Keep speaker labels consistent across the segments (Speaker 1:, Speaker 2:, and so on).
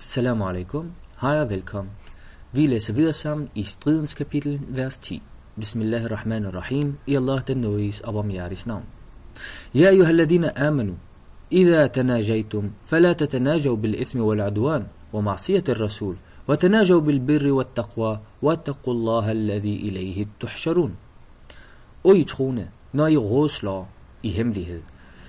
Speaker 1: Salam alaikum. Hej og velkommen. Vi læser videre sammen i stridens kapitel, vers 10. Bismillahirrahmanirrahim. I Allah den nådes og barmhjertiges navn. يا أيها الذين آمنوا إذا تناجيتم فلا تتناجوا بالإثم والعدوان ومعصية الرسول وتناجوا بالبر والتقوى واتقوا الله الذي إليه تحشرون Og I troende, når I rådslår i hemmelighed,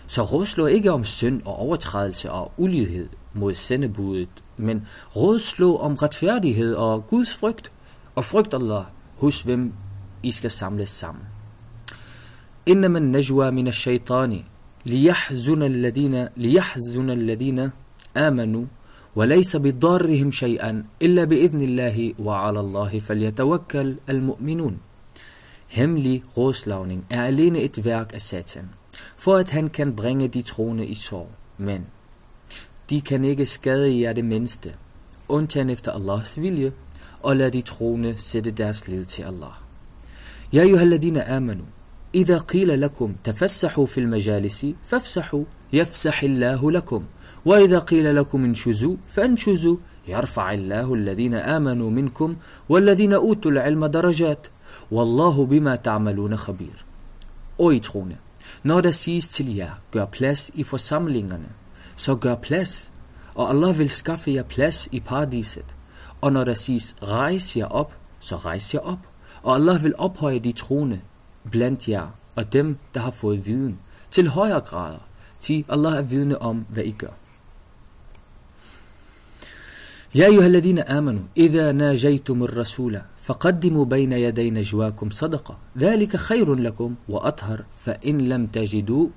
Speaker 1: så rådslår ikke om synd og overtrædelse og ulighed mod sendebudet men rådslå om retfærdighed og Guds frygt, og frygt Allah, hos hvem I skal samles sammen. إنما النجوى من الشيطان ليحزن الذين ليحزن الذين آمنوا وليس بضارهم شيئا إلا بإذن الله وعلى الله فليتوكل المؤمنون Hemmelig rådslavning er alene et værk af Satan, for at han kan bringe de troende i sorg. Men De kan ikke skade jer det mindste, undtagen efter Allahs vilje, og lad de troende sætte deres lid til Allah. يا أيها الذين آمنوا إذا قيل لكم تفسحوا في المجالس فافسحوا يفسح الله لكم وإذا قيل لكم انشزوا فانشزوا يرفع الله الذين آمنوا منكم والذين أوتوا العلم درجات والله بما تعملون خبير. O I troende, når der siges til jer, gør plads i forsamlingerne, så gør plads, og Allah vil skaffe jer plads i paradiset. Og når der siges, rejs jer op, så rejs jer op. Og Allah vil ophøje de troende blandt jer og dem, der har fået viden, til højere grader, til Allah er vidne om, hvad I gør. يا أيها الذين آمنوا إذا ناجيتم الرسول فقدموا بين يدي نجواكم صدقة ذلك خير لكم وأطهر فإن لم تجدوا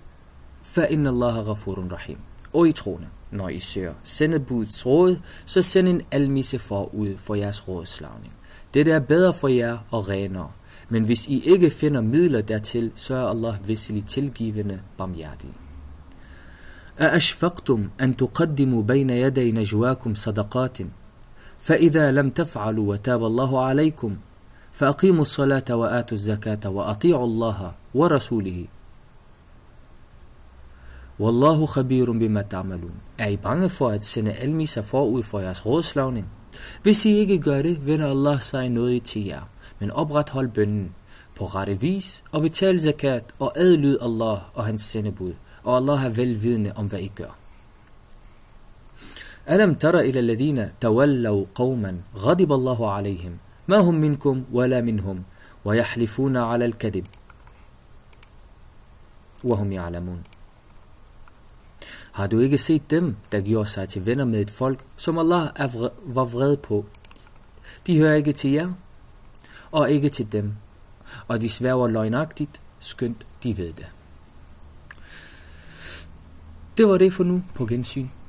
Speaker 1: فإن الله غفور رحيم og i troende. Når I søger sendebudets råd, så send en almisse forud for jeres rådslagning. Det er bedre for jer og renere. Men hvis I ikke finder midler dertil, så er Allah visselig tilgivende barmhjertig. أأشفقتم أن تقدموا بين يدي نجواكم صدقات فإذا لم تفعلوا وتاب الله عليكم فأقيموا الصلاة وآتوا الزكاة وأطيعوا الله ورسوله Wallahu khabirum bima ta'malun. Er I bange for at sende almiser forud for jeres rådslagning? Hvis I ikke gør det, vender Allah sig noget til jer, men oprethold bønnen på rette vis og betal zakat og adlyd Allah og hans sendebud, og Allah har velvidende om, hvad I gør. Alam tara ألم تر إلى الذين تولوا قوما غضب الله عليهم ما هم منكم ولا منهم ويحلفون على wa hum ya'lamun har du ikke set dem, der gjorde sig til venner med et folk, som Allah er vred, var vred på? De hører ikke til jer, og ikke til dem, og de sværger løgnagtigt, skønt de ved det. Det var det for nu på gensyn.